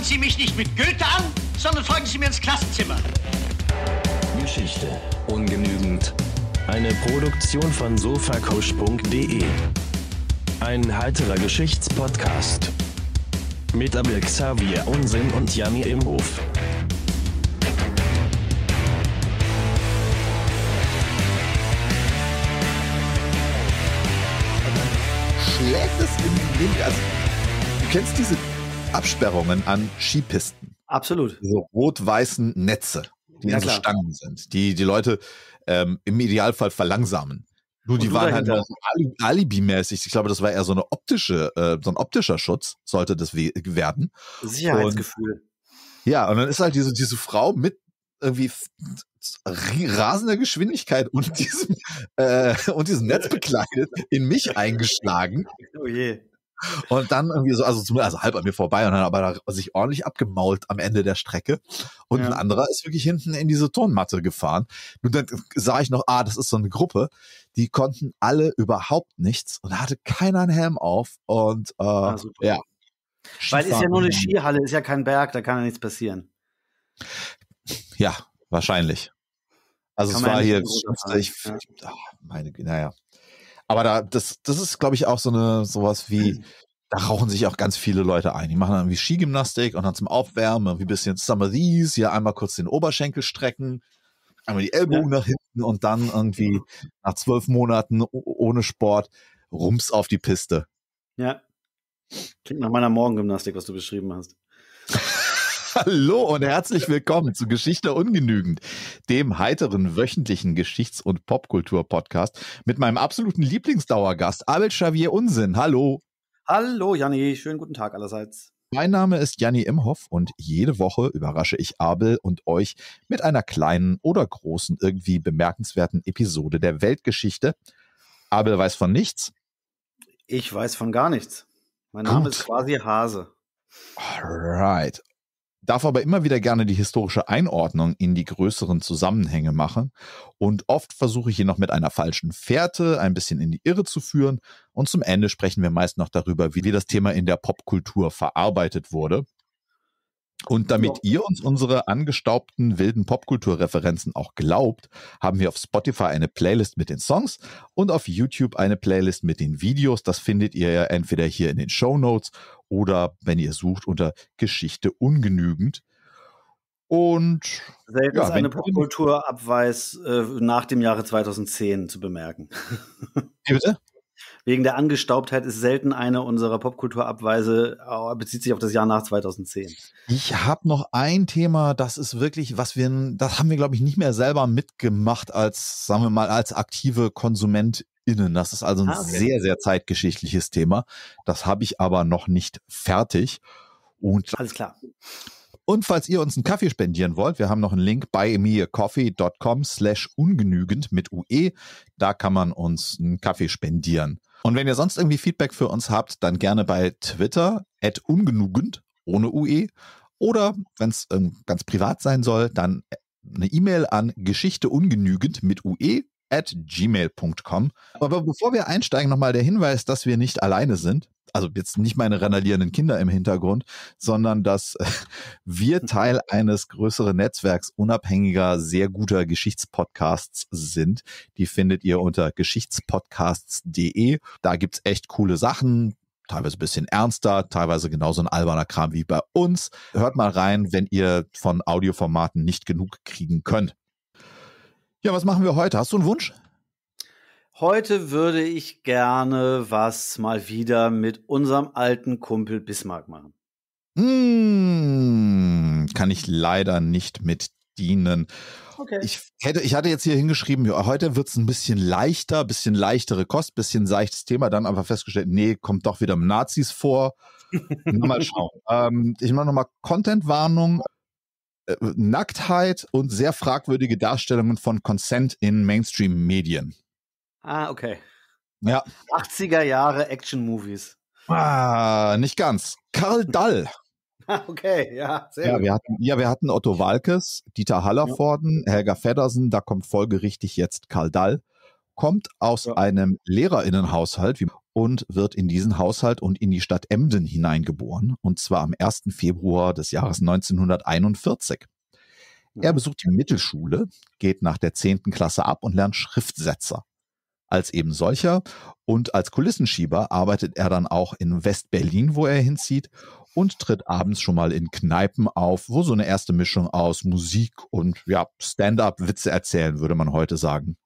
Klammern Sie mich nicht mit Goethe an, sondern folgen Sie mir ins Klassenzimmer. Geschichte ungenügend. Eine Produktion von sofakusch.de. Ein heiterer Geschichtspodcast. Mit Abel Xavier Unsinn und Janni im Hof. Schlägt es in den Wind. Also, du kennst diese Absperrungen an Skipisten. Absolut. So rot-weißen Netze, die ja, so Stangen sind, die die Leute ähm, im Idealfall verlangsamen. Nur Und die waren halt dahinter? halt so alibimäßig. Ich glaube, das war eher so eine optische, äh, so ein optischer Schutz sollte das werden. Sicherheitsgefühl. Und, ja, und dann ist halt diese, diese Frau mit irgendwie rasender Geschwindigkeit und diesem, äh, und diesem Netz bekleidet in mich eingeschlagen. Oh je. Und dann irgendwie so, also, also halb an mir vorbei und dann aber da, sich ordentlich abgemault am Ende der Strecke. Und ja. ein anderer ist wirklich hinten in diese Turnmatte gefahren. Und dann sah ich noch, ah, das ist so eine Gruppe, die konnten alle überhaupt nichts und hatte keiner einen Helm auf. Und äh, ja. Ah, ja. Weil ist ja nur eine Skihalle, ist ja kein Berg, da kann ja nichts passieren. Ja, wahrscheinlich. Also kann es war ja hier, ich, ja. meine, naja. Aber da, das, das ist, glaube ich, auch so eine sowas wie, mhm. da rauchen sich auch ganz viele Leute ein. Die machen dann irgendwie Skigymnastik und dann zum Aufwärmen irgendwie ein bisschen Summer These, hier einmal kurz den Oberschenkel strecken, einmal die Ellbogen ja. nach hinten und dann irgendwie nach zwölf Monaten ohne Sport rums auf die Piste. Ja. Klingt nach meiner Morgengymnastik, was du beschrieben hast. Hallo und herzlich willkommen zu Geschichte ungenügend, dem heiteren wöchentlichen Geschichts- und Popkultur-Podcast mit meinem absoluten Lieblingsdauergast Abel Xavier Unsinn. Hallo. Hallo Janni, schönen guten Tag allerseits. Mein Name ist Janni Imhoff und jede Woche überrasche ich Abel und euch mit einer kleinen oder großen, irgendwie bemerkenswerten Episode der Weltgeschichte. Abel weiß von nichts. Ich weiß von gar nichts. Mein Name Gut. ist quasi Hase. Alright darf aber immer wieder gerne die historische Einordnung in die größeren Zusammenhänge machen und oft versuche ich hier noch mit einer falschen Fährte ein bisschen in die Irre zu führen und zum Ende sprechen wir meist noch darüber, wie das Thema in der Popkultur verarbeitet wurde. Und damit ihr uns unsere angestaubten wilden Popkulturreferenzen auch glaubt, haben wir auf Spotify eine Playlist mit den Songs und auf YouTube eine Playlist mit den Videos. Das findet ihr ja entweder hier in den Show Notes oder wenn ihr sucht unter Geschichte ungenügend. Und selbst ja, eine Popkulturabweis äh, nach dem Jahre 2010 zu bemerken. Wie Bitte? Wegen der Angestaubtheit ist selten eine unserer Popkulturabweise, äh, bezieht sich auf das Jahr nach 2010. Ich habe noch ein Thema, das ist wirklich, was wir, das haben wir, glaube ich, nicht mehr selber mitgemacht als, sagen wir mal, als aktive Konsument innen. Das ist also ein ah, okay. sehr, sehr zeitgeschichtliches Thema. Das habe ich aber noch nicht fertig. Und Alles klar. Und falls ihr uns einen Kaffee spendieren wollt, wir haben noch einen Link bei meacoffee.com slash ungenügend mit UE. Da kann man uns einen Kaffee spendieren. Und wenn ihr sonst irgendwie Feedback für uns habt, dann gerne bei Twitter at ungenügend ohne UE. Oder wenn es ähm, ganz privat sein soll, dann eine E-Mail an geschichteungenügend mit UE at gmail.com. Aber bevor wir einsteigen, nochmal der Hinweis, dass wir nicht alleine sind. Also jetzt nicht meine randalierenden Kinder im Hintergrund, sondern dass wir hm. Teil eines größeren Netzwerks unabhängiger, sehr guter Geschichtspodcasts sind. Die findet ihr unter geschichtspodcasts.de. Da gibt's echt coole Sachen teilweise ein bisschen ernster, teilweise genauso ein alberner Kram wie bei uns. Hört mal rein, wenn ihr von Audioformaten nicht genug kriegen könnt. Ja, was machen wir heute? Hast du einen Wunsch? Heute würde ich gerne was mal wieder mit unserem alten Kumpel Bismarck machen. Hm, kann ich leider nicht mit dienen. Okay. Ich, hätte, ich hatte jetzt hier hingeschrieben, heute wird es ein bisschen leichter, bisschen leichtere Kost, bisschen seichtes Thema, dann einfach festgestellt, nee, kommt doch wieder Nazis vor. mal schauen. ähm, ich mache nochmal Content-Warnung. Äh, Nacktheit und sehr fragwürdige Darstellungen von Consent in Mainstream-Medien. Ah, okay. Ja. 80er Jahre Action-Movies. Ah, nicht ganz. Karl Dall. Ah, Okay, ja, sehr ja, Wir hatten, ja, wir hatten Otto Walkes, Dieter Hallervorden, ja. Helga Feddersen, da kommt folgerichtig jetzt Karl Dall, kommt aus ja. einem Lehrerinnenhaushalt wie und wird in diesen Haushalt und in die Stadt Emden hineingeboren, und zwar am 1. Februar des Jahres 1941. Er besucht die Mittelschule, geht nach der 10. Klasse ab und lernt Schriftsetzer. Als eben solcher und als Kulissenschieber arbeitet er dann auch in West-Berlin, wo er hinzieht, und tritt abends schon mal in Kneipen auf, wo so eine erste Mischung aus Musik und ja, Stand-up-Witze erzählen, würde man heute sagen.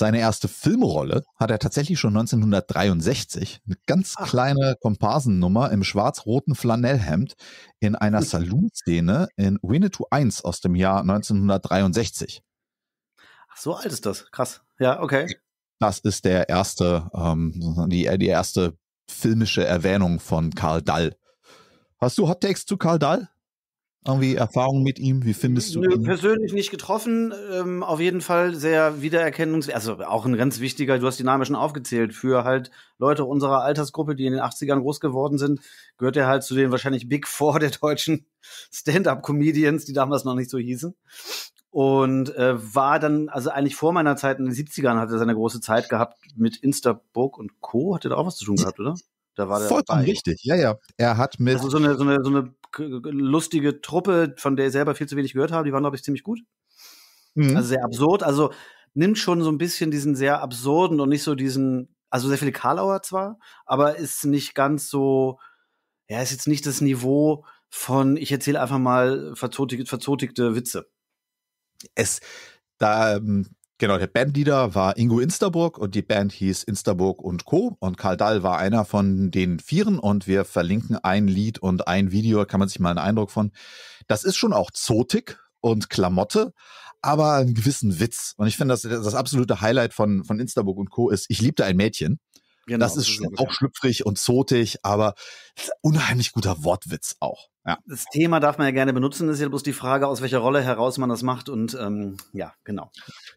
Seine erste Filmrolle hat er tatsächlich schon 1963. Eine ganz Ach. kleine Komparsennummer im schwarz-roten Flanellhemd in einer Saloon-Szene in Winnetou 1 aus dem Jahr 1963. Ach, so alt ist das. Krass. Ja, okay. Das ist der erste, ähm, die, die erste filmische Erwähnung von Karl Dall. Hast du Hot Takes zu Karl Dall? irgendwie Erfahrungen mit ihm? Wie findest du Nö, ihn? Persönlich nicht getroffen, ähm, auf jeden Fall sehr wiedererkennungswert. Also auch ein ganz wichtiger, du hast die Namen schon aufgezählt, für halt Leute unserer Altersgruppe, die in den 80ern groß geworden sind, gehört er halt zu den wahrscheinlich Big Four der deutschen Stand-up-Comedians, die damals noch nicht so hießen. Und äh, war dann, also eigentlich vor meiner Zeit in den 70ern hat er seine große Zeit gehabt mit Instabook und Co. Hat er da auch was zu tun gehabt, oder? Da war der Vollkommen dabei. richtig, ja, ja. Er hat mit. Also so eine, so eine, so eine lustige Truppe, von der ich selber viel zu wenig gehört habe. Die waren, glaube ich, ziemlich gut. Mhm. Also sehr absurd. Also nimmt schon so ein bisschen diesen sehr absurden und nicht so diesen, also sehr viele Karlauer zwar, aber ist nicht ganz so, ja, ist jetzt nicht das Niveau von, ich erzähle einfach mal verzotig, verzotigte Witze. Es, da, ähm, Genau, der Bandleader war Ingo Insterburg und die Band hieß Insterburg und Co. Und Karl Dahl war einer von den Vieren und wir verlinken ein Lied und ein Video, da kann man sich mal einen Eindruck von. Das ist schon auch Zotik und Klamotte, aber einen gewissen Witz. Und ich finde, das, das absolute Highlight von, von Instaburg und Co. ist, ich liebte ein Mädchen. Genau, das ist, das ist auch schlüpfrig und zotig, aber unheimlich guter Wortwitz auch. Ja. Das Thema darf man ja gerne benutzen, das ist ja bloß die Frage, aus welcher Rolle heraus man das macht und ähm, ja, genau.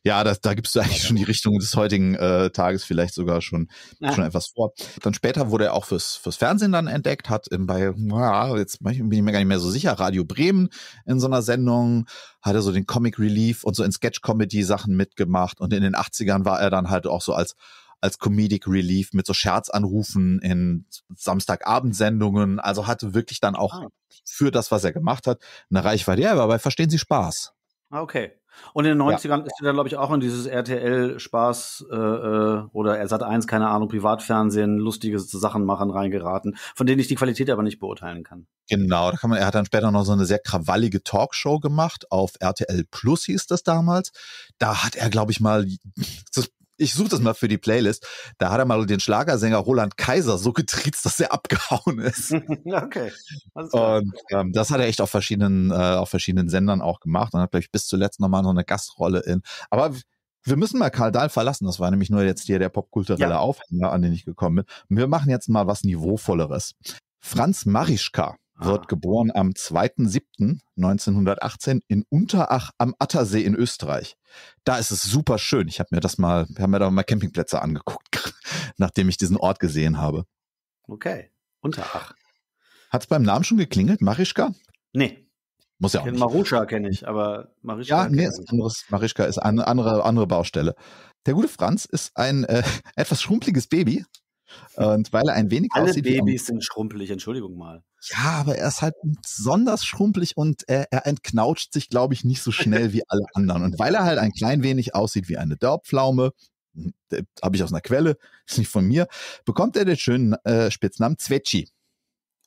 Ja, das, da gibst du eigentlich also schon die Richtung des heutigen äh, Tages vielleicht sogar schon, ja. Ah. schon etwas vor. Dann später wurde er auch fürs, fürs Fernsehen dann entdeckt, hat im, bei, ja, jetzt bin ich mir gar nicht mehr so sicher, Radio Bremen in so einer Sendung, hat er so den Comic Relief und so in Sketch-Comedy-Sachen mitgemacht und in den 80ern war er dann halt auch so als als Comedic Relief mit so Scherzanrufen in Samstagabendsendungen. Also hatte wirklich dann auch ah. für das, was er gemacht hat, eine Reichweite. Ja, aber bei Verstehen Sie Spaß. Ah, okay. Und in den 90ern ja. ist er, glaube ich, auch in dieses RTL-Spaß äh, äh, oder Ersat 1, keine Ahnung, Privatfernsehen, lustige Sachen machen reingeraten, von denen ich die Qualität aber nicht beurteilen kann. Genau, da kann man, er hat dann später noch so eine sehr krawallige Talkshow gemacht, auf RTL Plus hieß das damals. Da hat er, glaube ich, mal, das ich suche das mal für die Playlist. Da hat er mal den Schlagersänger Roland Kaiser so getriezt, dass er abgehauen ist. okay. Und ähm, das hat er echt auf verschiedenen, äh, auf verschiedenen Sendern auch gemacht und hat, glaube ich, bis zuletzt nochmal so eine Gastrolle in. Aber wir müssen mal Karl Dahl verlassen. Das war nämlich nur jetzt hier der popkulturelle ja. Aufhänger, an den ich gekommen bin. wir machen jetzt mal was Niveauvolleres. Franz Marischka ah. wird geboren am 2.7.1918 in Unterach am Attersee in Österreich. Da ist es super schön. Ich habe mir das mal, wir haben mir da mal Campingplätze angeguckt, nachdem ich diesen Ort gesehen habe. Okay, Unterach. Hat es beim Namen schon geklingelt, Marischka? Nee. Muss ja auch. Nicht. Maruscha kenne ich, aber Marischka. Ja, nee, ist anderes. Marischka ist eine andere, andere Baustelle. Der gute Franz ist ein äh, etwas schrumpeliges Baby, und weil er ein wenig Alle aussieht. Alle Babys sind schrumpelig, Entschuldigung mal. Ja, aber er ist halt besonders schrumpelig und er, er entknautscht sich, glaube ich, nicht so schnell wie alle anderen. Und weil er halt ein klein wenig aussieht wie eine Daubpflaume, habe hm, ich aus einer Quelle, ist nicht von mir, bekommt er den schönen äh, Spitznamen Zwetschi.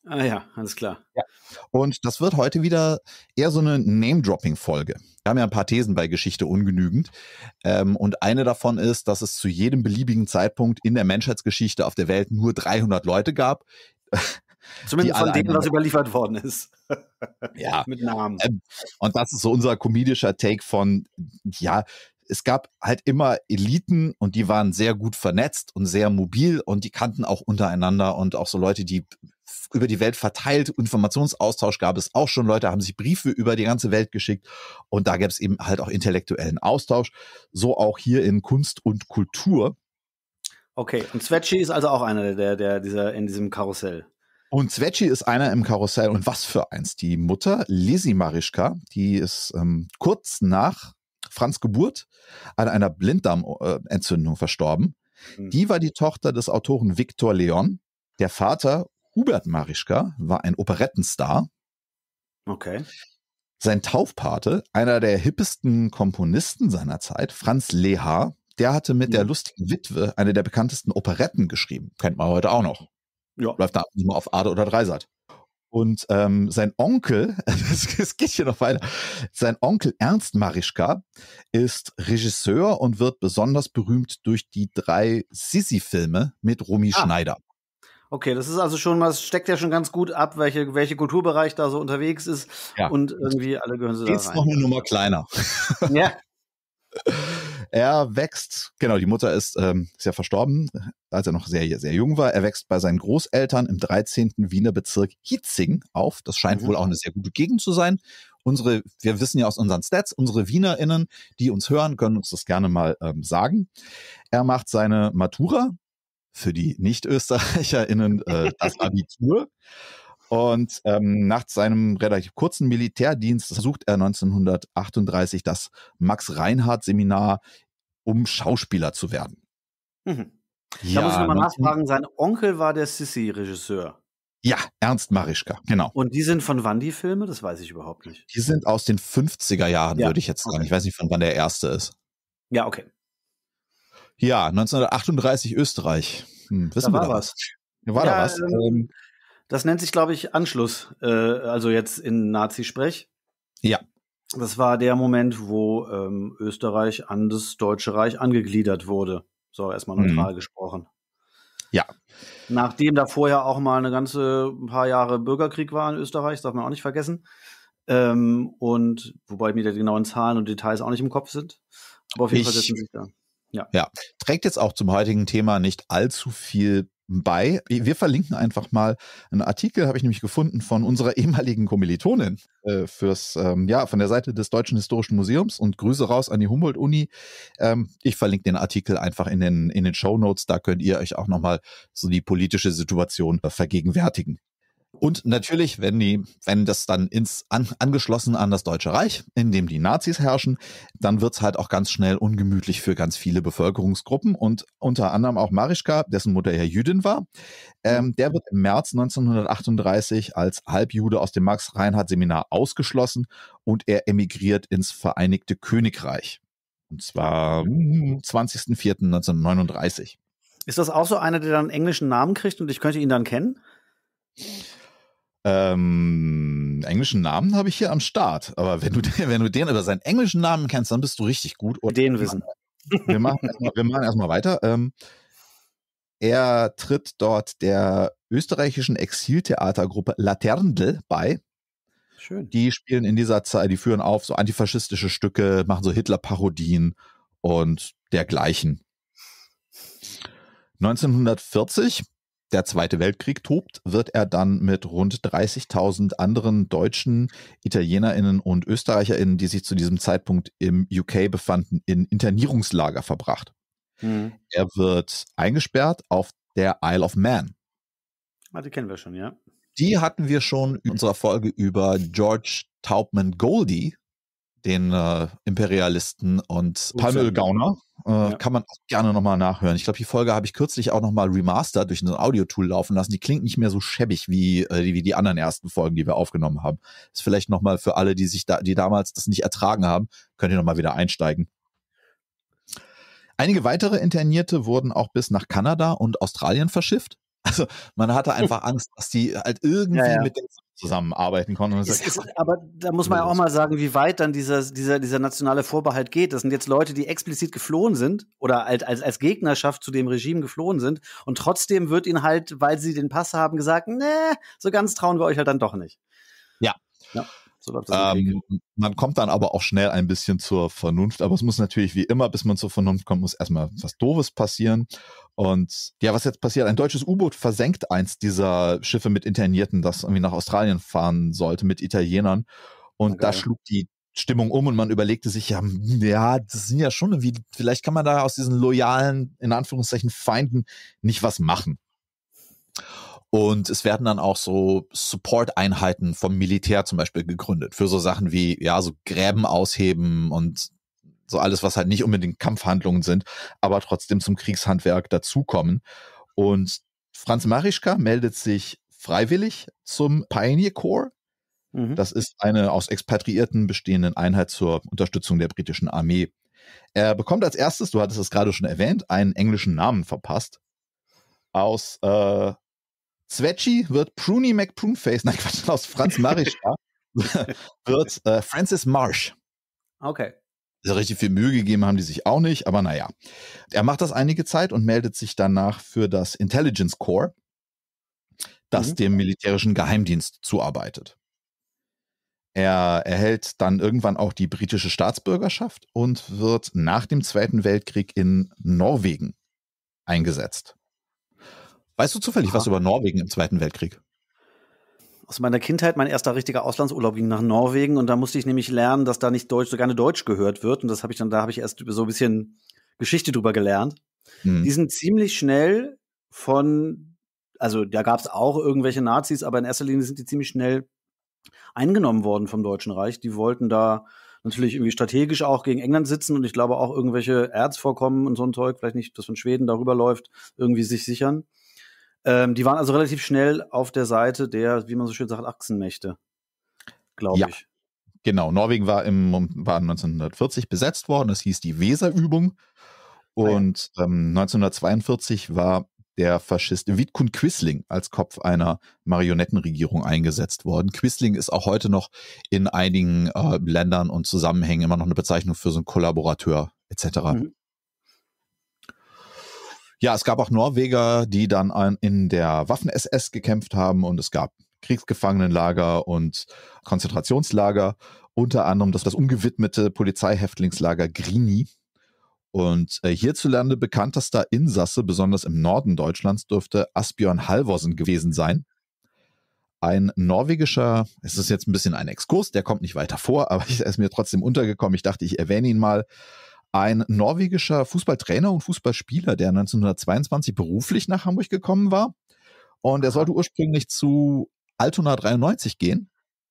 Ah ja, alles klar. Ja. Und das wird heute wieder eher so eine Name-Dropping-Folge. Wir haben ja ein paar Thesen bei Geschichte ungenügend. Ähm, und eine davon ist, dass es zu jedem beliebigen Zeitpunkt in der Menschheitsgeschichte auf der Welt nur 300 Leute gab. Zumindest von denen, was überliefert worden ist. ja. Mit Namen. Ähm, und das ist so unser komedischer Take von, ja, es gab halt immer Eliten und die waren sehr gut vernetzt und sehr mobil und die kannten auch untereinander und auch so Leute, die über die Welt verteilt. Informationsaustausch gab es auch schon. Leute haben sich Briefe über die ganze Welt geschickt. Und da gab es eben halt auch intellektuellen Austausch. So auch hier in Kunst und Kultur. Okay, und Zwetschi ist also auch einer der, der dieser, in diesem Karussell. Und Zwetschi ist einer im Karussell. Und was für eins? Die Mutter, Lizzie Marischka, die ist ähm, kurz nach Franz Geburt an einer Blinddarmentzündung verstorben. Hm. Die war die Tochter des Autoren Viktor Leon. Der Vater Hubert Marischka war ein Operettenstar. Okay. Sein Taufpate, einer der hippesten Komponisten seiner Zeit, Franz Leha, der hatte mit ja. der mhm. lustigen Witwe eine der bekanntesten Operetten geschrieben. Kennt man heute auch noch. Ja. Läuft da immer auf Ade oder Dreisat. Und ähm, sein Onkel, es geht hier noch weiter, sein Onkel Ernst Marischka ist Regisseur und wird besonders berühmt durch die drei Sissi-Filme mit Romy ah. Schneider. Okay, das ist also schon mal, es steckt ja schon ganz gut ab, welche, welche Kulturbereich da so unterwegs ist ja. und irgendwie alle gehören sie da Geht's rein. Ist noch eine Nummer kleiner. Ja. er wächst, genau, die Mutter ist, ähm, ist ja verstorben, als er noch sehr, sehr jung war. Er wächst bei seinen Großeltern im 13. Wiener Bezirk Hietzing auf. Das scheint mhm. wohl auch eine sehr gute Gegend zu sein. Unsere, wir wissen ja aus unseren Stats, unsere WienerInnen, die uns hören, können uns das gerne mal ähm, sagen. Er macht seine Matura für die Nicht-ÖsterreicherInnen äh, das Abitur. Und ähm, nach seinem relativ kurzen Militärdienst besucht er 1938 das Max-Reinhardt-Seminar, um Schauspieler zu werden. Mhm. Ja, da muss ich nochmal nachfragen, sein Onkel war der Sissi-Regisseur. Ja, Ernst Marischka, genau. Und die sind von wann die Filme? Das weiß ich überhaupt nicht. Die sind aus den 50er Jahren, ja. würde ich jetzt sagen. Ich weiß nicht, von wann der erste ist. Ja, okay. Ja, 1938 Österreich. Hm, wissen da war wir da was. Da war ja, da was. Ähm, ähm, das nennt sich, glaube ich, Anschluss, äh, also jetzt in Nazi-Sprech. Ja. Das war der Moment, wo ähm, Österreich an das Deutsche Reich angegliedert wurde. So, erstmal mhm. neutral mhm. gesprochen. Ja. Nachdem da vorher auch mal eine ganze ein paar Jahre Bürgerkrieg war in Österreich, darf man auch nicht vergessen. Ähm, und wobei mir die genauen Zahlen und Details auch nicht im Kopf sind. Aber auf jeden ich, Fall setzen sich da. Ja. ja. Trägt jetzt auch zum heutigen Thema nicht allzu viel bei. Wir verlinken einfach mal einen Artikel, habe ich nämlich gefunden, von unserer ehemaligen Kommilitonin äh, fürs, ähm, ja, von der Seite des Deutschen Historischen Museums und Grüße raus an die Humboldt-Uni. Ähm, ich verlinke den Artikel einfach in den, in den Show Notes. Da könnt ihr euch auch nochmal so die politische Situation äh, vergegenwärtigen. Und natürlich, wenn die, wenn das dann ins an, angeschlossen an das Deutsche Reich, in dem die Nazis herrschen, dann wird es halt auch ganz schnell ungemütlich für ganz viele Bevölkerungsgruppen und unter anderem auch Marischka, dessen Mutter ja Jüdin war. Ähm, der wird im März 1938 als Halbjude aus dem Max-Reinhardt-Seminar ausgeschlossen und er emigriert ins Vereinigte Königreich. Und zwar am 20.04.1939. Ist das auch so einer, der dann einen englischen Namen kriegt und ich könnte ihn dann kennen? ähm, englischen Namen habe ich hier am Start. Aber wenn du, den, wenn du den oder seinen englischen Namen kennst, dann bist du richtig gut. Und den wissen. Wir machen, wir machen erstmal weiter. Ähm, er tritt dort der österreichischen Exiltheatergruppe Laterndl bei. Schön. Die spielen in dieser Zeit, die führen auf so antifaschistische Stücke, machen so Hitler-Parodien und dergleichen. 1940 der Zweite Weltkrieg tobt, wird er dann mit rund 30.000 anderen Deutschen, Italienerinnen und Österreicherinnen, die sich zu diesem Zeitpunkt im UK befanden, in Internierungslager verbracht. Mhm. Er wird eingesperrt auf der Isle of Man. Ah, die kennen wir schon, ja. Die hatten wir schon in unserer Folge über George Taubman Goldie den äh, Imperialisten und Palmölgauner. Äh, ja. Kann man auch gerne nochmal nachhören. Ich glaube, die Folge habe ich kürzlich auch nochmal remastered durch ein Audio-Tool laufen lassen. Die klingt nicht mehr so schäbig wie, äh, wie die anderen ersten Folgen, die wir aufgenommen haben. Ist vielleicht nochmal für alle, die sich da, die damals das nicht ertragen haben, könnt ihr nochmal wieder einsteigen. Einige weitere Internierte wurden auch bis nach Kanada und Australien verschifft. Also man hatte einfach Angst, dass die halt irgendwie ja, ja. mit der zusammenarbeiten konnten. Ist, sagt, ist, aber da muss man ja auch mal sagen, wie weit dann dieser, dieser, dieser nationale Vorbehalt geht. Das sind jetzt Leute, die explizit geflohen sind oder halt als, als, Gegnerschaft zu dem Regime geflohen sind. Und trotzdem wird ihnen halt, weil sie den Pass haben, gesagt, nee, so ganz trauen wir euch halt dann doch nicht. Ja. ja. So ähm, man kommt dann aber auch schnell ein bisschen zur Vernunft, aber es muss natürlich wie immer, bis man zur Vernunft kommt, muss erstmal was Doofes passieren. Und ja, was jetzt passiert, ein deutsches U-Boot versenkt eins dieser Schiffe mit Internierten, das irgendwie nach Australien fahren sollte mit Italienern. Und okay. da schlug die Stimmung um und man überlegte sich, ja, hm, ja, das sind ja schon irgendwie, vielleicht kann man da aus diesen loyalen, in Anführungszeichen, Feinden nicht was machen. Und es werden dann auch so Support-Einheiten vom Militär zum Beispiel gegründet für so Sachen wie, ja, so Gräben ausheben und so alles, was halt nicht unbedingt Kampfhandlungen sind, aber trotzdem zum Kriegshandwerk dazukommen. Und Franz Marischka meldet sich freiwillig zum Pioneer Corps. Mhm. Das ist eine aus Expatriierten bestehende Einheit zur Unterstützung der britischen Armee. Er bekommt als erstes, du hattest es gerade schon erwähnt, einen englischen Namen verpasst. Aus äh, Svetschi wird Pruny McPruneface, nein Quatsch, aus Franz Marischka wird äh, Francis Marsh. Okay. So richtig viel Mühe gegeben haben die sich auch nicht, aber naja. Er macht das einige Zeit und meldet sich danach für das Intelligence Corps, das mhm. dem militärischen Geheimdienst zuarbeitet. Er erhält dann irgendwann auch die britische Staatsbürgerschaft und wird nach dem Zweiten Weltkrieg in Norwegen eingesetzt. Weißt du zufällig Aha. was über Norwegen im Zweiten Weltkrieg? Aus meiner Kindheit, mein erster richtiger Auslandsurlaub ging nach Norwegen und da musste ich nämlich lernen, dass da nicht Deutsch, so gerne Deutsch gehört wird. Und das habe ich dann, da habe ich erst so ein bisschen Geschichte drüber gelernt. Mhm. Die sind ziemlich schnell von, also da gab es auch irgendwelche Nazis, aber in erster Linie sind die ziemlich schnell eingenommen worden vom Deutschen Reich. Die wollten da natürlich irgendwie strategisch auch gegen England sitzen und ich glaube auch irgendwelche Erzvorkommen und so ein Zeug, vielleicht nicht, dass von Schweden darüber läuft, irgendwie sich sichern. Ähm, die waren also relativ schnell auf der Seite der, wie man so schön sagt, Achsenmächte, glaube ja. ich. Genau, Norwegen war, im, war 1940 besetzt worden, das hieß die Weserübung. Ah, und ähm, 1942 war der Faschist Witkun Quisling als Kopf einer Marionettenregierung eingesetzt worden. Quisling ist auch heute noch in einigen äh, Ländern und Zusammenhängen immer noch eine Bezeichnung für so einen Kollaborateur etc. Mhm. Ja, es gab auch Norweger, die dann in der Waffen-SS gekämpft haben und es gab Kriegsgefangenenlager und Konzentrationslager, unter anderem das, das umgewidmete Polizeihäftlingslager Grini. Und äh, hierzulande bekanntester Insasse, besonders im Norden Deutschlands, dürfte Asbjörn Halvorsen gewesen sein. Ein norwegischer, es ist jetzt ein bisschen ein Exkurs, der kommt nicht weiter vor, aber er ist mir trotzdem untergekommen. Ich dachte, ich erwähne ihn mal ein norwegischer Fußballtrainer und Fußballspieler, der 1922 beruflich nach Hamburg gekommen war. Und er sollte ursprünglich zu Altona 93 gehen.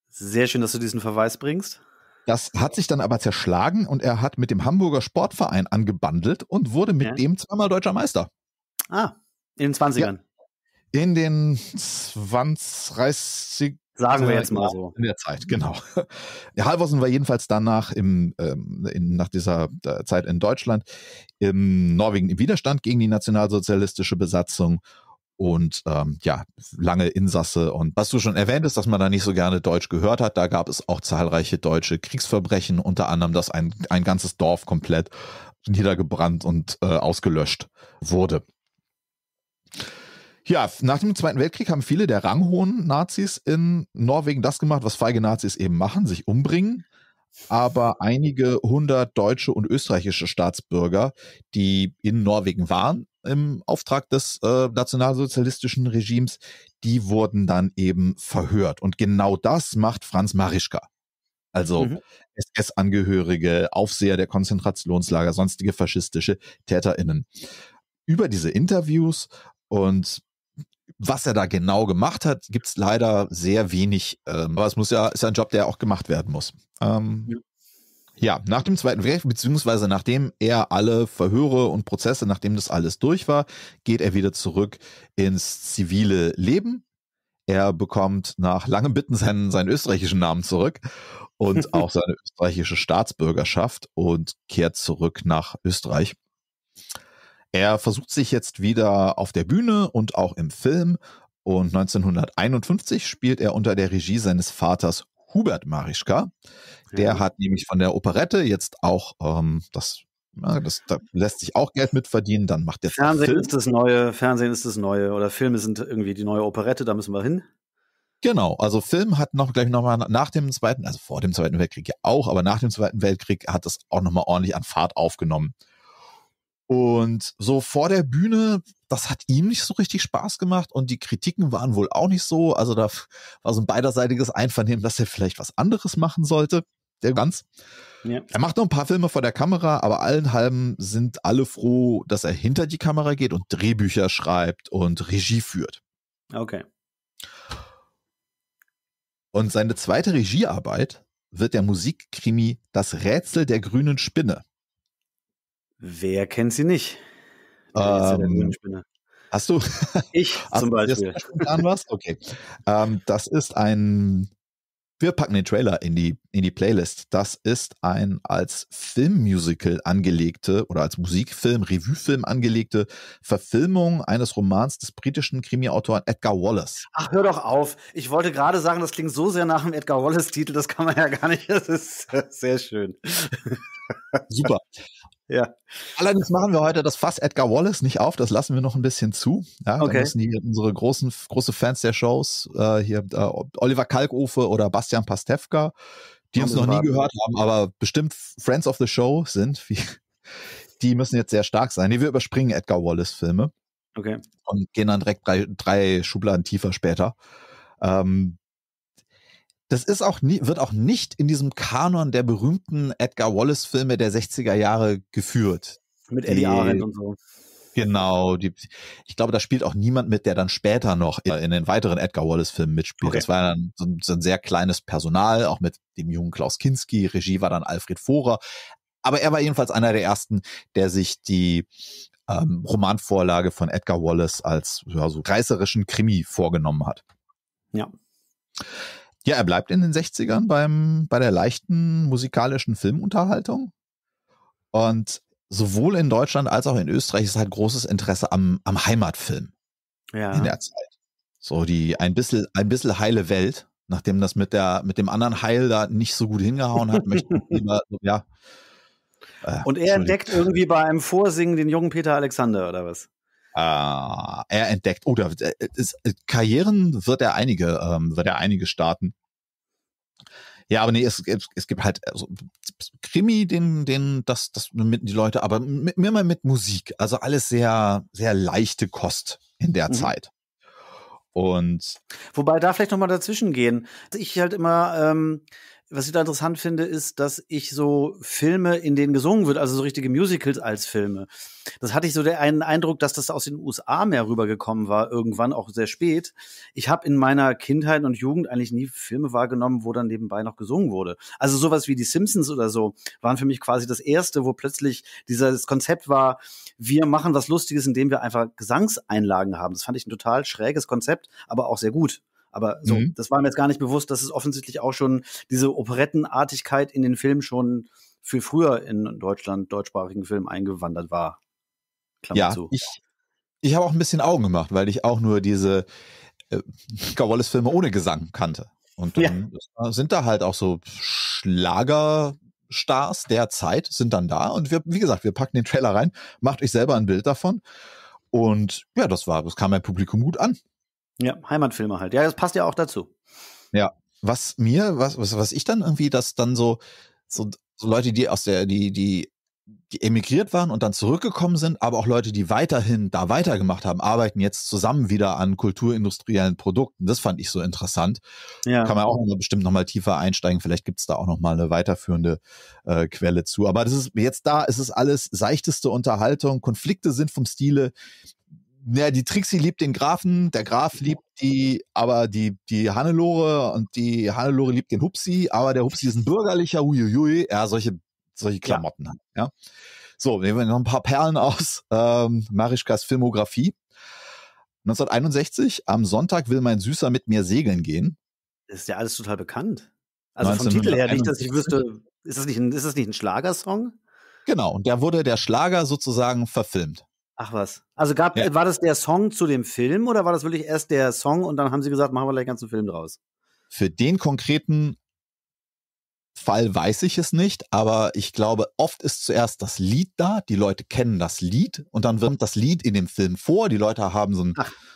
Sehr schön, dass du diesen Verweis bringst. Das hat sich dann aber zerschlagen und er hat mit dem Hamburger Sportverein angebandelt und wurde mit ja. dem zweimal deutscher Meister. Ah, in den 20ern. Ja, in den 20, 30, Sagen wir jetzt mal so. In der Zeit, genau. Ja, Halvorsen war jedenfalls danach, im, ähm, in, nach dieser äh, Zeit in Deutschland, im Norwegen im Widerstand gegen die nationalsozialistische Besatzung und ähm, ja, lange Insasse. Und was du schon erwähnt hast, dass man da nicht so gerne Deutsch gehört hat, da gab es auch zahlreiche deutsche Kriegsverbrechen, unter anderem, dass ein, ein ganzes Dorf komplett niedergebrannt und äh, ausgelöscht wurde. Ja, nach dem Zweiten Weltkrieg haben viele der ranghohen Nazis in Norwegen das gemacht, was feige Nazis eben machen, sich umbringen. Aber einige hundert deutsche und österreichische Staatsbürger, die in Norwegen waren, im Auftrag des äh, nationalsozialistischen Regimes, die wurden dann eben verhört. Und genau das macht Franz Marischka. Also mhm. SS-Angehörige, Aufseher der Konzentrationslager, sonstige faschistische TäterInnen. Über diese Interviews und was er da genau gemacht hat, gibt es leider sehr wenig. Ähm, aber es muss ja, ist ein Job, der auch gemacht werden muss. Ähm, ja. Ja, nach dem Zweiten Weltkrieg, beziehungsweise nachdem er alle Verhöre und Prozesse, nachdem das alles durch war, geht er wieder zurück ins zivile Leben. Er bekommt nach langem Bitten seinen, seinen österreichischen Namen zurück und auch seine österreichische Staatsbürgerschaft und kehrt zurück nach Österreich. Er versucht sich jetzt wieder auf der Bühne und auch im Film und 1951 spielt er unter der Regie seines Vaters Hubert Marischka. Der ja. hat nämlich von der Operette jetzt auch ähm, das ja, das, da lässt sich auch Geld mitverdienen, dann macht der Fernsehen Film. ist das neue, Fernsehen ist das neue oder Filme sind irgendwie die neue Operette, da müssen wir hin. Genau, also Film hat noch gleich nochmal nach dem Zweiten, also vor dem Zweiten Weltkrieg ja auch, aber nach dem Zweiten Weltkrieg hat das auch nochmal ordentlich an Fahrt aufgenommen. Und so vor der Bühne, das hat ihm nicht so richtig Spaß gemacht und die Kritiken waren wohl auch nicht so. Also da war so ein beiderseitiges Einvernehmen, dass er vielleicht was anderes machen sollte. Der ganz. Ja. Er macht noch ein paar Filme vor der Kamera, aber allen halben sind alle froh, dass er hinter die Kamera geht und Drehbücher schreibt und Regie führt. Okay. Und seine zweite Regiearbeit wird der Musikkrimi Das Rätsel der grünen Spinne Wer kennt sie nicht? Der ähm, der hast du? Ich zum Beispiel. Du warst? Okay. ähm, das ist ein. Wir packen den Trailer in die, in die Playlist. Das ist ein als Filmmusical angelegte oder als Musikfilm, Revuefilm angelegte Verfilmung eines Romans des britischen Krimiautoren Edgar Wallace. Ach, hör doch auf. Ich wollte gerade sagen, das klingt so sehr nach einem Edgar Wallace-Titel, das kann man ja gar nicht. Das ist sehr schön. Super. Ja. Allerdings machen wir heute das Fass Edgar Wallace nicht auf, das lassen wir noch ein bisschen zu. Ja, okay. Da müssen hier unsere großen, große Fans der Shows, äh, hier äh, Oliver Kalkofe oder Bastian Pastewka, die uns noch nie gehört haben, aber bestimmt Friends of the Show sind, wie, die müssen jetzt sehr stark sein. Nee, wir überspringen Edgar Wallace-Filme. Okay. Und gehen dann direkt drei, drei Schubladen tiefer später. Ähm, das ist auch nie, wird auch nicht in diesem Kanon der berühmten Edgar Wallace-Filme der 60er Jahre geführt. Mit Eddie Arendt und so. Genau, die, ich glaube, da spielt auch niemand mit, der dann später noch in, in den weiteren Edgar Wallace-Filmen mitspielt. Okay. Das war dann so ein, so ein, sehr kleines Personal, auch mit dem jungen Klaus Kinski. Regie war dann Alfred Vorer. Aber er war jedenfalls einer der ersten, der sich die ähm, Romanvorlage von Edgar Wallace als ja, so reißerischen Krimi vorgenommen hat. Ja. Ja, er bleibt in den 60ern beim, bei der leichten musikalischen Filmunterhaltung. Und sowohl in Deutschland als auch in Österreich ist halt großes Interesse am, am Heimatfilm ja. in der Zeit. So die ein bisschen, ein bisschen heile Welt, nachdem das mit, der, mit dem anderen Heil da nicht so gut hingehauen hat, möchte ich lieber, ja. Äh, und er entdeckt irgendwie bei einem Vorsingen den jungen Peter Alexander, oder was? Äh, er entdeckt. Oder oh, äh, ist, äh, äh, Karrieren wird er einige, ähm, wird er einige starten. Ja, aber nee, es, es, es gibt halt also, Krimi, den, den, das, das mit die Leute, aber mit, mehr mal mit Musik. Also alles sehr, sehr leichte Kost in der mhm. Zeit. Und wobei da vielleicht noch mal dazwischen gehen. Also ich halt immer ähm, was ich da interessant finde, ist, dass ich so Filme, in denen gesungen wird, also so richtige Musicals als Filme. Das hatte ich so den einen Eindruck, dass das aus den USA mehr rübergekommen war, irgendwann auch sehr spät. Ich habe in meiner Kindheit und Jugend eigentlich nie Filme wahrgenommen, wo dann nebenbei noch gesungen wurde. Also sowas wie die Simpsons oder so waren für mich quasi das erste, wo plötzlich dieses Konzept war, wir machen was Lustiges, indem wir einfach Gesangseinlagen haben. Das fand ich ein total schräges Konzept, aber auch sehr gut. Aber so, mhm. das war mir jetzt gar nicht bewusst, dass es offensichtlich auch schon diese Operettenartigkeit in den Filmen schon viel früher in Deutschland deutschsprachigen Filmen eingewandert war. Klammer ja, zu. ich, ich habe auch ein bisschen Augen gemacht, weil ich auch nur diese äh, Wallace-Filme ohne Gesang kannte. Und dann ja. sind da halt auch so Schlagerstars der Zeit sind dann da. Und wir, wie gesagt, wir packen den Trailer rein, macht euch selber ein Bild davon. Und ja, das war, das kam mein Publikum gut an. Ja, Heimatfilme halt. Ja, das passt ja auch dazu. Ja, was mir, was, was, ich dann irgendwie, dass dann so, so, so Leute, die aus der, die, die, die emigriert waren und dann zurückgekommen sind, aber auch Leute, die weiterhin da weitergemacht haben, arbeiten jetzt zusammen wieder an kulturindustriellen Produkten. Das fand ich so interessant. Ja. Kann man auch bestimmt nochmal tiefer einsteigen. Vielleicht gibt es da auch nochmal eine weiterführende äh, Quelle zu. Aber das ist jetzt da, es ist alles seichteste Unterhaltung. Konflikte sind vom Stile ja, die Trixie liebt den Grafen, der Graf liebt die, aber die, die Hannelore und die Hannelore liebt den Hupsi, aber der Hupsi ist ein bürgerlicher, uiuiui, ja, solche, solche Klamotten ja. Halt, ja. So, nehmen wir noch ein paar Perlen aus ähm, Marischkas Filmografie. 1961, am Sonntag will mein Süßer mit mir segeln gehen. Das ist ja alles total bekannt. Also vom Titel her nicht, dass ich wüsste, ist das nicht ein, ist das nicht ein Schlagersong? Genau, und da wurde der Schlager sozusagen verfilmt. Ach was. Also gab, ja. war das der Song zu dem Film oder war das wirklich erst der Song und dann haben sie gesagt, machen wir gleich einen ganzen Film draus? Für den konkreten Fall weiß ich es nicht, aber ich glaube, oft ist zuerst das Lied da, die Leute kennen das Lied und dann wird das Lied in dem Film vor, die Leute haben so einen,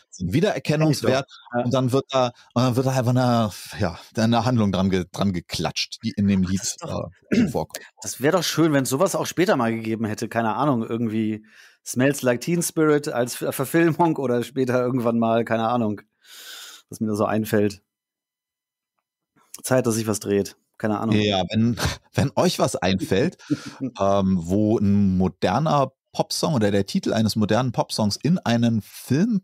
so einen Wiedererkennungswert ja. und dann wird da, und dann wird da einfach eine, ja, eine Handlung dran, dran geklatscht, die in dem Lied das äh, vorkommt. Das wäre doch schön, wenn es sowas auch später mal gegeben hätte, keine Ahnung, irgendwie Smells Like Teen Spirit als Verfilmung oder später irgendwann mal, keine Ahnung, was mir da so einfällt. Zeit, dass sich was dreht. Keine Ahnung. Ja, wenn, wenn euch was einfällt, ähm, wo ein moderner Popsong oder der Titel eines modernen Popsongs in einen Film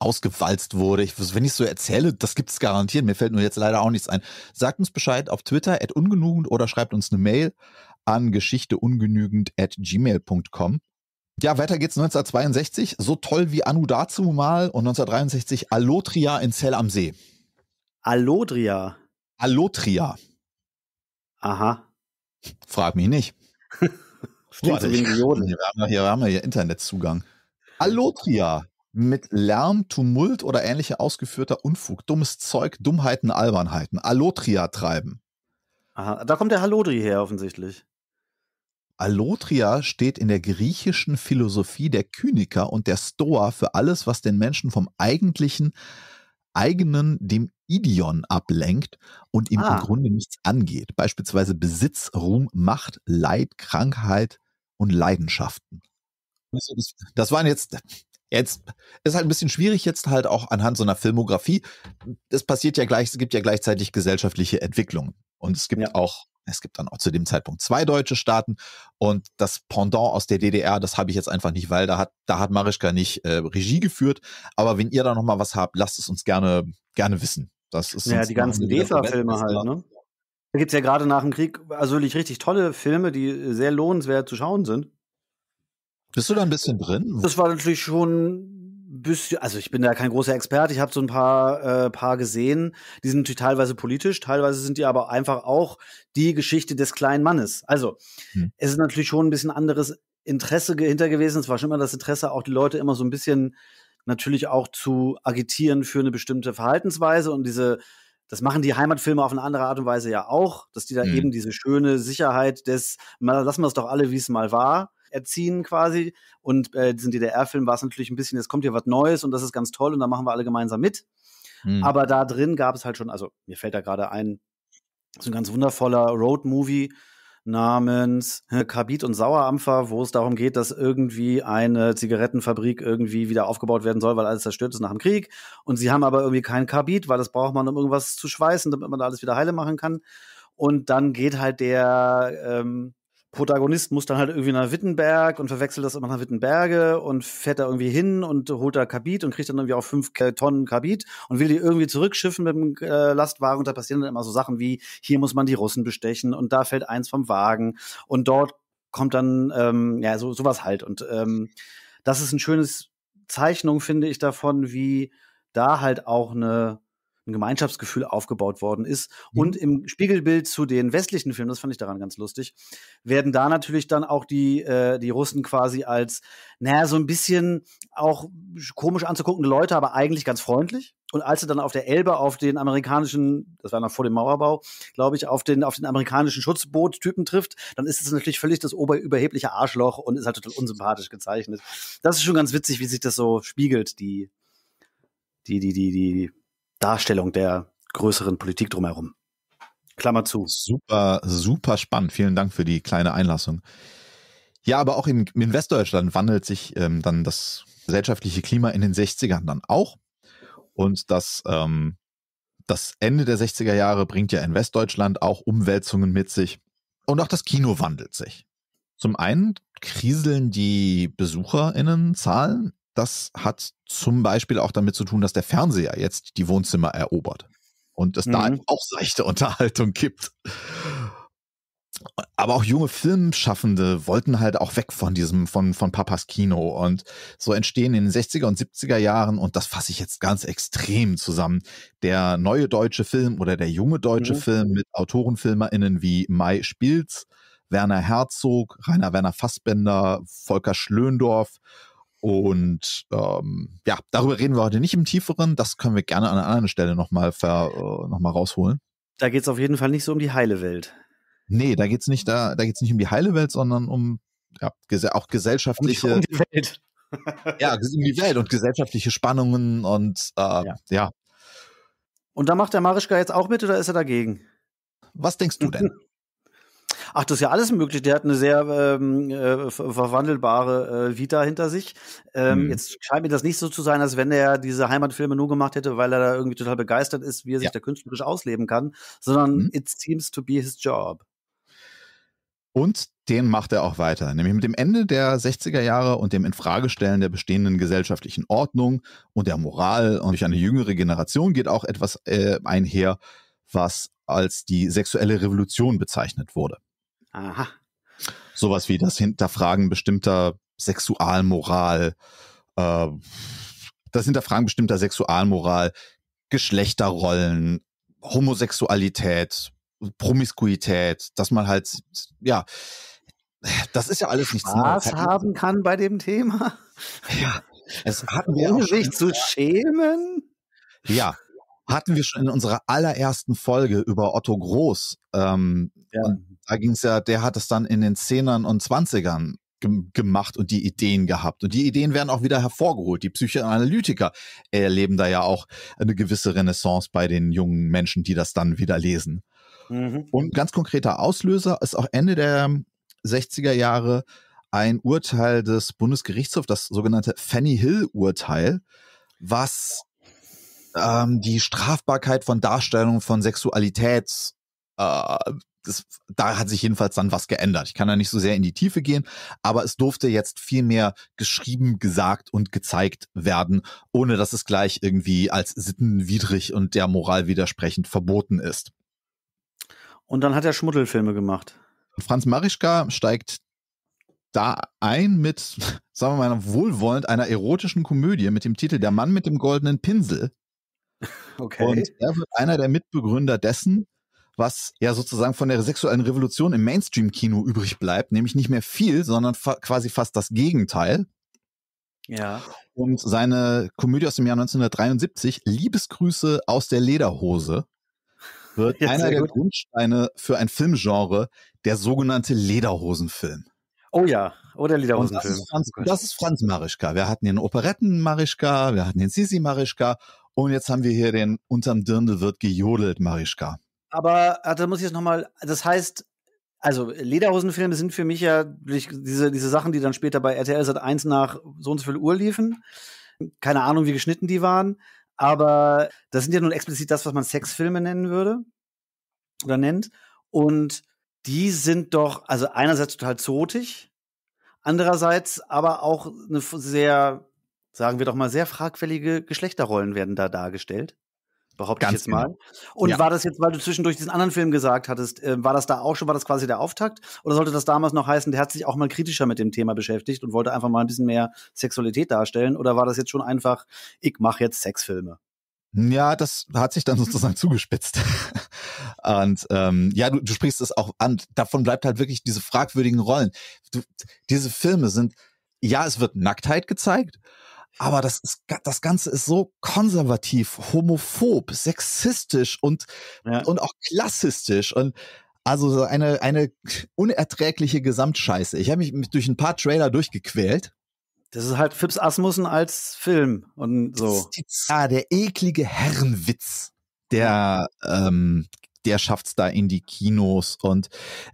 ausgewalzt wurde. Ich, wenn ich es so erzähle, das gibt es garantiert. Mir fällt nur jetzt leider auch nichts ein. Sagt uns Bescheid auf Twitter at ungenügend oder schreibt uns eine Mail an geschichteungenügend at gmail.com. Ja, weiter geht's 1962, so toll wie Anu dazu mal und 1963 Alotria in Zell am See. Alodria. Alotria. Aha. Frag mich nicht. Stimmt, so wenig Ionen. Hier haben, wir, hier haben wir hier Internetzugang. Alotria. Mit Lärm, Tumult oder ähnlicher ausgeführter Unfug, dummes Zeug, Dummheiten, Albernheiten. Alotria treiben. Aha, da kommt der Halodri her offensichtlich. Allotria steht in der griechischen Philosophie der Kyniker und der Stoa für alles, was den Menschen vom eigentlichen, eigenen, dem Idion ablenkt und ihm ah. im Grunde nichts angeht. Beispielsweise Besitz, Ruhm, Macht, Leid, Krankheit und Leidenschaften. Also das waren jetzt, jetzt ist halt ein bisschen schwierig jetzt halt auch anhand so einer Filmografie. Es passiert ja gleich, es gibt ja gleichzeitig gesellschaftliche Entwicklungen und es gibt ja. auch es gibt dann auch zu dem Zeitpunkt zwei deutsche Staaten und das Pendant aus der DDR, das habe ich jetzt einfach nicht, weil da hat, da hat Marischka nicht äh, Regie geführt. Aber wenn ihr da nochmal was habt, lasst es uns gerne, gerne wissen. Das ist ja, die ganzen DEFA-Filme halt, ne? Da gibt es ja gerade nach dem Krieg also wirklich richtig tolle Filme, die äh, sehr lohnenswert zu schauen sind. Bist du da ein bisschen drin? Das war natürlich schon bisschen, also ich bin da kein großer Experte, ich habe so ein paar, äh, paar gesehen, die sind teilweise politisch, teilweise sind die aber einfach auch die Geschichte des kleinen Mannes. Also hm. es ist natürlich schon ein bisschen anderes Interesse hinter gewesen. Es war schon immer das Interesse, auch die Leute immer so ein bisschen natürlich auch zu agitieren für eine bestimmte Verhaltensweise und diese das machen die Heimatfilme auf eine andere Art und Weise ja auch, dass die da mhm. eben diese schöne Sicherheit des, lassen wir es doch alle, wie es mal war, erziehen quasi. Und äh, diesen DDR-Film war es natürlich ein bisschen, jetzt kommt hier was Neues und das ist ganz toll und da machen wir alle gemeinsam mit. Mhm. Aber da drin gab es halt schon, also mir fällt da gerade ein, so ein ganz wundervoller Road-Movie namens äh, Kabit und Sauerampfer, wo es darum geht, dass irgendwie eine Zigarettenfabrik irgendwie wieder aufgebaut werden soll, weil alles zerstört ist nach dem Krieg. Und sie haben aber irgendwie kein Kabit, weil das braucht man, um irgendwas zu schweißen, damit man da alles wieder heile machen kann. Und dann geht halt der ähm, Protagonist muss dann halt irgendwie nach Wittenberg und verwechselt das immer nach Wittenberge und fährt da irgendwie hin und holt da Kabit und kriegt dann irgendwie auch fünf Tonnen Kabit und will die irgendwie zurückschiffen mit dem äh, Lastwagen und da passieren dann immer so Sachen wie, hier muss man die Russen bestechen und da fällt eins vom Wagen und dort kommt dann, ähm, ja, so, sowas halt. Und ähm, das ist ein schönes Zeichnung, finde ich, davon, wie da halt auch eine ein Gemeinschaftsgefühl aufgebaut worden ist. Mhm. Und im Spiegelbild zu den westlichen Filmen, das fand ich daran ganz lustig, werden da natürlich dann auch die, äh, die Russen quasi als, naja, so ein bisschen auch komisch anzuguckende Leute, aber eigentlich ganz freundlich. Und als sie dann auf der Elbe auf den amerikanischen, das war noch vor dem Mauerbau, glaube ich, auf den, auf den amerikanischen Schutzboot-Typen trifft, dann ist es natürlich völlig das oberüberhebliche Arschloch und ist halt total unsympathisch gezeichnet. Das ist schon ganz witzig, wie sich das so spiegelt, die, die, die, die, die, Darstellung der größeren Politik drumherum. Klammer zu. Super, super spannend. Vielen Dank für die kleine Einlassung. Ja, aber auch in, in Westdeutschland wandelt sich ähm, dann das gesellschaftliche Klima in den 60ern dann auch. Und das, ähm, das Ende der 60er Jahre bringt ja in Westdeutschland auch Umwälzungen mit sich. Und auch das Kino wandelt sich. Zum einen kriseln die BesucherInnenzahlen das hat zum Beispiel auch damit zu tun, dass der Fernseher jetzt die Wohnzimmer erobert und es mhm. da auch seichte Unterhaltung gibt. Aber auch junge Filmschaffende wollten halt auch weg von diesem, von, von Papas Kino. Und so entstehen in den 60er und 70er Jahren, und das fasse ich jetzt ganz extrem zusammen, der neue deutsche Film oder der junge deutsche mhm. Film mit AutorenfilmerInnen wie Mai Spielz, Werner Herzog, Rainer Werner Fassbender, Volker Schlöndorf und ähm, ja, darüber reden wir heute nicht im Tieferen. Das können wir gerne an einer anderen Stelle nochmal äh, noch rausholen. Da geht es auf jeden Fall nicht so um die heile Welt. Nee, da geht es nicht, da, da nicht um die heile Welt, sondern um ja, ges auch gesellschaftliche. Um die Welt. ja, um die Welt und gesellschaftliche Spannungen und äh, ja. ja. Und da macht der Marischka jetzt auch mit oder ist er dagegen? Was denkst du denn? Ach, das ist ja alles möglich. Der hat eine sehr ähm, äh, verwandelbare äh, Vita hinter sich. Ähm, mhm. Jetzt scheint mir das nicht so zu sein, als wenn er diese Heimatfilme nur gemacht hätte, weil er da irgendwie total begeistert ist, wie er sich ja. da künstlerisch ausleben kann, sondern mhm. it seems to be his job. Und den macht er auch weiter, nämlich mit dem Ende der 60er Jahre und dem Infragestellen der bestehenden gesellschaftlichen Ordnung und der Moral und durch eine jüngere Generation geht auch etwas äh, einher, was als die sexuelle Revolution bezeichnet wurde. Aha. Sowas wie das Hinterfragen bestimmter Sexualmoral, äh, das Hinterfragen bestimmter Sexualmoral, Geschlechterrollen, Homosexualität, Promiskuität, dass man halt, ja, das ist ja alles nichts Spaß Neues. haben kann bei dem Thema. Ja, es hatten wir Ohne sich zu schämen. Ja, hatten wir schon in unserer allerersten Folge über Otto Groß. Ähm, ja da ging es ja, der hat es dann in den Zehnern und Zwanzigern gemacht und die Ideen gehabt. Und die Ideen werden auch wieder hervorgeholt. Die Psychoanalytiker erleben da ja auch eine gewisse Renaissance bei den jungen Menschen, die das dann wieder lesen. Mhm. Und ganz konkreter Auslöser ist auch Ende der 60er Jahre ein Urteil des Bundesgerichtshofs, das sogenannte Fanny Hill-Urteil, was ähm, die Strafbarkeit von Darstellungen von Sexualität äh, das, da hat sich jedenfalls dann was geändert. Ich kann da nicht so sehr in die Tiefe gehen, aber es durfte jetzt viel mehr geschrieben, gesagt und gezeigt werden, ohne dass es gleich irgendwie als sittenwidrig und der Moral widersprechend verboten ist. Und dann hat er Schmuddelfilme gemacht. Franz Marischka steigt da ein mit, sagen wir mal, wohlwollend einer erotischen Komödie mit dem Titel Der Mann mit dem goldenen Pinsel. Okay. Und er wird einer der Mitbegründer dessen, was ja sozusagen von der sexuellen Revolution im Mainstream-Kino übrig bleibt, nämlich nicht mehr viel, sondern fa quasi fast das Gegenteil. Ja. Und seine Komödie aus dem Jahr 1973, Liebesgrüße aus der Lederhose, wird ja, einer der gut. Grundsteine für ein Filmgenre, der sogenannte Lederhosenfilm. Oh ja, oder Lederhosenfilm. Das ist, Franz, oh das ist Franz Marischka. Wir hatten den Operetten Marischka, wir hatten den Sisi Marischka und jetzt haben wir hier den unterm Dirndl wird gejodelt Marischka aber da muss ich jetzt nochmal, das heißt, also Lederhosenfilme sind für mich ja diese, diese Sachen, die dann später bei RTL Sat 1 nach so und so viel Uhr liefen. Keine Ahnung, wie geschnitten die waren, aber das sind ja nun explizit das, was man Sexfilme nennen würde oder nennt. Und die sind doch, also einerseits total zotig, andererseits aber auch eine sehr, sagen wir doch mal, sehr fragwillige Geschlechterrollen werden da dargestellt behaupte Ganz ich jetzt genau. mal. Und ja. war das jetzt, weil du zwischendurch diesen anderen Film gesagt hattest, äh, war das da auch schon, war das quasi der Auftakt? Oder sollte das damals noch heißen, der hat sich auch mal kritischer mit dem Thema beschäftigt und wollte einfach mal ein bisschen mehr Sexualität darstellen? Oder war das jetzt schon einfach, ich mache jetzt Sexfilme? Ja, das hat sich dann sozusagen zugespitzt. und ähm, ja, du, du sprichst es auch an. Davon bleibt halt wirklich diese fragwürdigen Rollen. Du, diese Filme sind, ja, es wird Nacktheit gezeigt, aber das, ist, das Ganze ist so konservativ, homophob, sexistisch und, ja. und auch klassistisch und also eine, eine unerträgliche Gesamtscheiße. Ich habe mich durch ein paar Trailer durchgequält. Das ist halt Phipps Asmussen als Film und so. Ja, ah, der eklige Herrenwitz, der ähm, der schafft's da in die Kinos. Und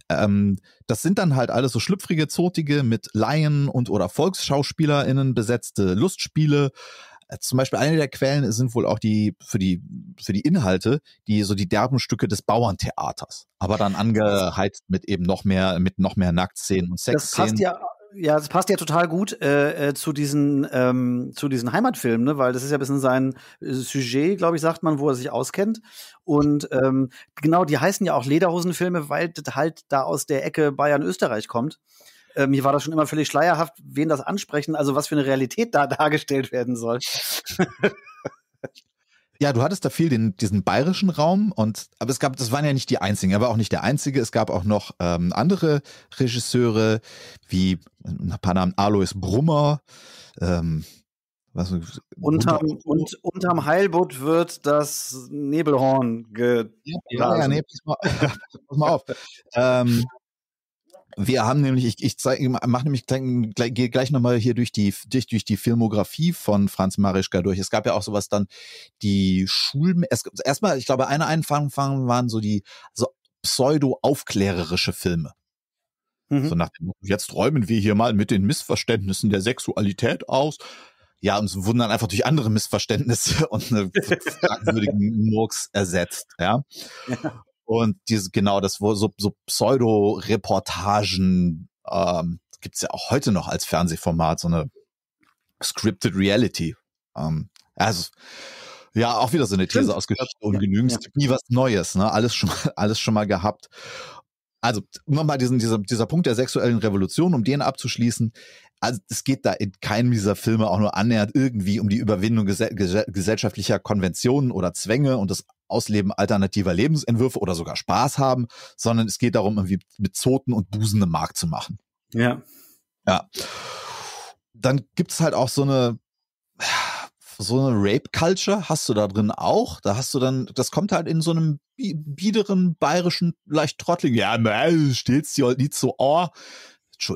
ähm, das sind dann halt alles so schlüpfrige, zotige, mit Laien und oder VolksschauspielerInnen besetzte Lustspiele. Äh, zum Beispiel eine der Quellen sind wohl auch die für die für die Inhalte die so die derben Stücke des Bauerntheaters, aber dann angeheizt mit eben noch mehr mit noch mehr Nacktszenen und Sexszenen. Das passt ja ja, das passt ja total gut äh, äh, zu diesen ähm, zu diesen Heimatfilmen, ne? weil das ist ja ein bisschen sein äh, Sujet, glaube ich, sagt man, wo er sich auskennt. Und ähm, genau, die heißen ja auch Lederhosenfilme, weil das halt da aus der Ecke Bayern Österreich kommt. Äh, mir war das schon immer völlig schleierhaft, wen das ansprechen, also was für eine Realität da dargestellt werden soll. Ja, du hattest da viel den, diesen bayerischen Raum und aber es gab, das waren ja nicht die einzigen, er war auch nicht der einzige. Es gab auch noch ähm, andere Regisseure, wie ein paar Namen Alois Brummer, ähm, was, unterm, und, unterm Heilbutt wird das Nebelhorn ge. Ja, ja, nee, pass mal, pass mal auf. ähm, wir haben nämlich, ich, ich zeige, mache nämlich gleich, gehe gleich nochmal hier durch die, durch, durch die Filmografie von Franz Marischka durch. Es gab ja auch sowas dann, die Schulen, erstmal, ich glaube, eine Einfang waren so die so pseudo-aufklärerische Filme. Mhm. So nach dem, jetzt räumen wir hier mal mit den Missverständnissen der Sexualität aus. Ja, und es wurden dann einfach durch andere Missverständnisse und fragwürdigen Murks ersetzt, ja. ja. Und diese, genau, das wo so, so Pseudo-Reportagen ähm, gibt es ja auch heute noch als Fernsehformat, so eine Scripted Reality. Ähm, also ja, auch wieder so eine These Stimmt. aus Geschichte und Genügend. Ja. Nie was Neues, ne? Alles schon, alles schon mal gehabt. Also nochmal diesen, dieser, dieser Punkt der sexuellen Revolution, um den abzuschließen. Also es geht da in keinem dieser Filme auch nur annähernd irgendwie um die Überwindung ges gesellschaftlicher Konventionen oder Zwänge und das Ausleben alternativer Lebensentwürfe oder sogar Spaß haben, sondern es geht darum, irgendwie mit Zoten und Busen einen Markt zu machen. Ja. Ja. Dann gibt es halt auch so eine so eine Rape-Culture hast du da drin auch. Da hast du dann, das kommt halt in so einem biederen, bayerischen, leicht trotteligen, ja, man, steht's dir halt nicht so, oh.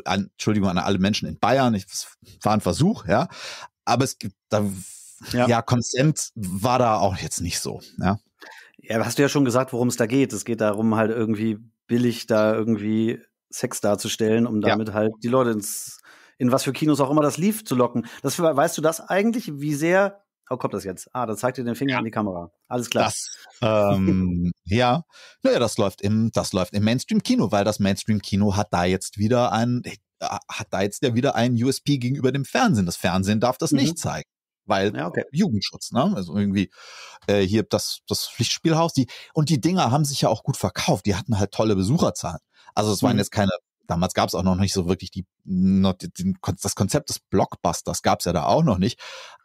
Entschuldigung an alle Menschen in Bayern, ich, war ein Versuch, ja. Aber es gibt da, ja, ja war da auch jetzt nicht so, ja. Ja, hast du ja schon gesagt, worum es da geht. Es geht darum, halt irgendwie billig da irgendwie Sex darzustellen, um damit ja. halt die Leute ins, in was für Kinos auch immer das lief zu locken. Das, weißt du das eigentlich, wie sehr Oh, kommt das jetzt? Ah, da zeigt ihr den Finger ja. an die Kamera. Alles klar. Das, ähm, ja, naja, das läuft im, im Mainstream-Kino, weil das Mainstream-Kino hat da jetzt wieder ein, äh, hat da jetzt wieder ein USP gegenüber dem Fernsehen. Das Fernsehen darf das mhm. nicht zeigen weil ja, okay. Jugendschutz, ne? Also irgendwie äh, hier das, das Pflichtspielhaus, die, und die Dinger haben sich ja auch gut verkauft. Die hatten halt tolle Besucherzahlen. Also es waren mhm. jetzt keine, damals gab es auch noch nicht so wirklich die, die das Konzept des Blockbusters gab es ja da auch noch nicht.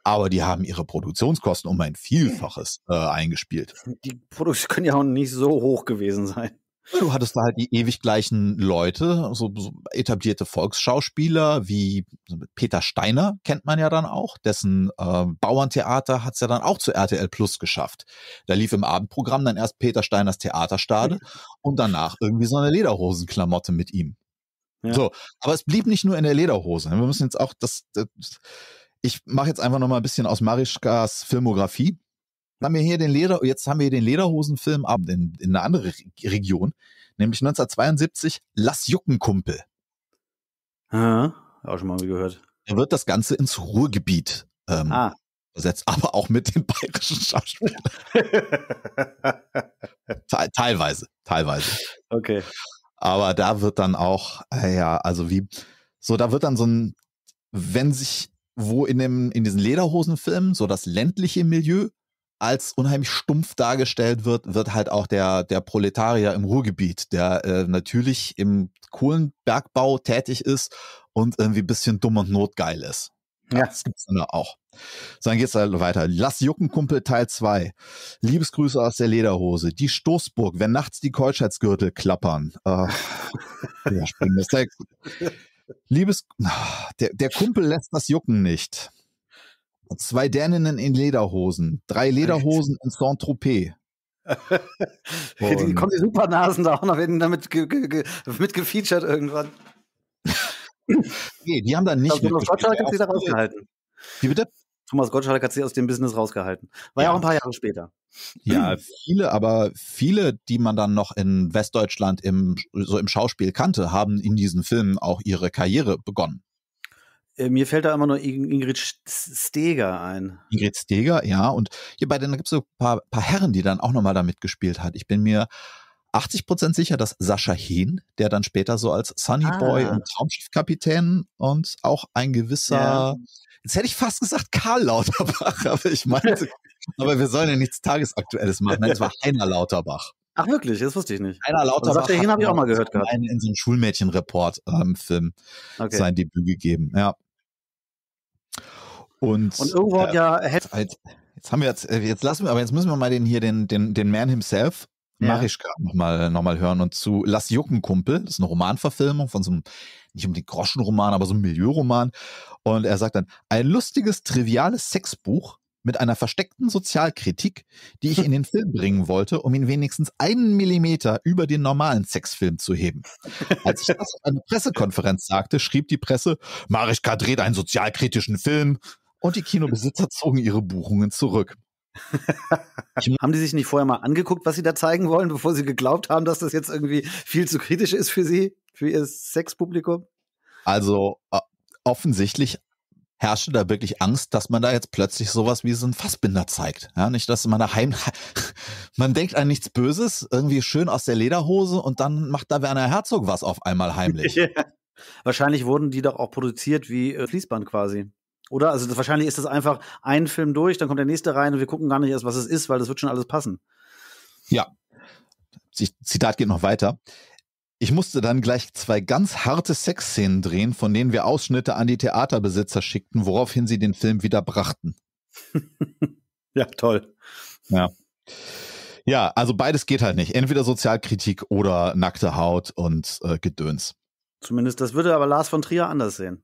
Aber die haben ihre Produktionskosten um ein Vielfaches äh, eingespielt. Die Produkte können ja auch nicht so hoch gewesen sein. Du hattest da halt die ewig gleichen Leute, so, so etablierte Volksschauspieler wie Peter Steiner kennt man ja dann auch, dessen äh, Bauerntheater hat es ja dann auch zu RTL Plus geschafft. Da lief im Abendprogramm dann erst Peter Steiners Theaterstade und danach irgendwie so eine Lederhosenklamotte mit ihm. Ja. So, aber es blieb nicht nur in der Lederhose. Wir müssen jetzt auch das, das ich mache jetzt einfach noch mal ein bisschen aus Marischkas Filmografie haben wir hier den Leder, jetzt haben wir den Lederhosenfilmabend in, in eine andere Region, nämlich 1972 Lass Jucken Kumpel. Ja, auch schon mal gehört. Da wird das Ganze ins Ruhrgebiet ähm, ah. Besetzt, aber auch mit den bayerischen Schauspielern. Te teilweise, teilweise. Okay. Aber da wird dann auch, äh, ja, also wie, so, da wird dann so ein, wenn sich wo in, dem, in diesen Lederhosenfilmen so das ländliche Milieu als unheimlich stumpf dargestellt wird, wird halt auch der, der Proletarier im Ruhrgebiet, der äh, natürlich im Kohlenbergbau tätig ist und irgendwie bisschen dumm und notgeil ist. Ja. Das gibt's dann auch. So, dann es halt weiter. Lass Jucken, Kumpel, Teil 2. Liebesgrüße aus der Lederhose. Die Stoßburg, wenn nachts die Keuschheitsgürtel klappern. Äh, ah. der Liebes, ah, der, der Kumpel lässt das Jucken nicht. Zwei Däninnen in Lederhosen, drei Lederhosen in Saint-Tropez. die kommen die Supernasen da auch noch werden damit ge, ge, mit gefeatured irgendwann. nee, die haben da nicht. Thomas Gottschalk hat sie da rausgehalten. Wie bitte? Thomas Gottschalk hat sie aus dem Business rausgehalten. War ja, ja auch ein paar Jahre später. Ja, viele, aber viele, die man dann noch in Westdeutschland im, so im Schauspiel kannte, haben in diesen Filmen auch ihre Karriere begonnen. Äh, mir fällt da immer nur Ingrid Steger ein. Ingrid Steger, ja. Und hierbei, bei denen gibt es so ein paar, paar Herren, die dann auch nochmal da mitgespielt hat. Ich bin mir 80 Prozent sicher, dass Sascha Hehn, der dann später so als Sunny ah. Boy und Traumschiffkapitän und auch ein gewisser, ja. jetzt hätte ich fast gesagt Karl Lauterbach, aber ich meinte, aber wir sollen ja nichts Tagesaktuelles machen. Nein, es war Heiner Lauterbach. Ach wirklich, das wusste ich nicht. Einer lauter sagt, hin, habe ich auch mal gehört gehabt. In so einem Schulmädchen-Report-Film ähm, okay. sein Debüt gegeben, ja. Und, und irgendwo äh, hat ja halt, jetzt haben wir jetzt, äh, jetzt lassen wir, aber jetzt müssen wir mal den hier den den den Man himself ja. Marischka nochmal noch mal hören und zu Lass Jucken Kumpel, das ist eine Romanverfilmung von so einem, nicht um den Groschenroman, aber so einem Milieuroman. Und er sagt dann, ein lustiges, triviales Sexbuch, mit einer versteckten Sozialkritik, die ich in den Film bringen wollte, um ihn wenigstens einen Millimeter über den normalen Sexfilm zu heben. Als ich das auf einer Pressekonferenz sagte, schrieb die Presse, Marischka dreht einen sozialkritischen Film und die Kinobesitzer zogen ihre Buchungen zurück. haben die sich nicht vorher mal angeguckt, was sie da zeigen wollen, bevor sie geglaubt haben, dass das jetzt irgendwie viel zu kritisch ist für sie, für ihr Sexpublikum? Also äh, offensichtlich herrschte da wirklich Angst, dass man da jetzt plötzlich sowas wie so einen Fassbinder zeigt. Ja, nicht, dass man daheim, man denkt an nichts Böses, irgendwie schön aus der Lederhose und dann macht da Werner Herzog was auf einmal heimlich. Wahrscheinlich wurden die doch auch produziert wie äh, Fließband quasi. Oder? Also das, wahrscheinlich ist das einfach ein Film durch, dann kommt der nächste rein und wir gucken gar nicht erst, was es ist, weil das wird schon alles passen. Ja. Zitat geht noch weiter. Ich musste dann gleich zwei ganz harte Sexszenen drehen, von denen wir Ausschnitte an die Theaterbesitzer schickten, woraufhin sie den Film wieder brachten. ja, toll. Ja. Ja, also beides geht halt nicht. Entweder Sozialkritik oder nackte Haut und äh, Gedöns. Zumindest das würde aber Lars von Trier anders sehen.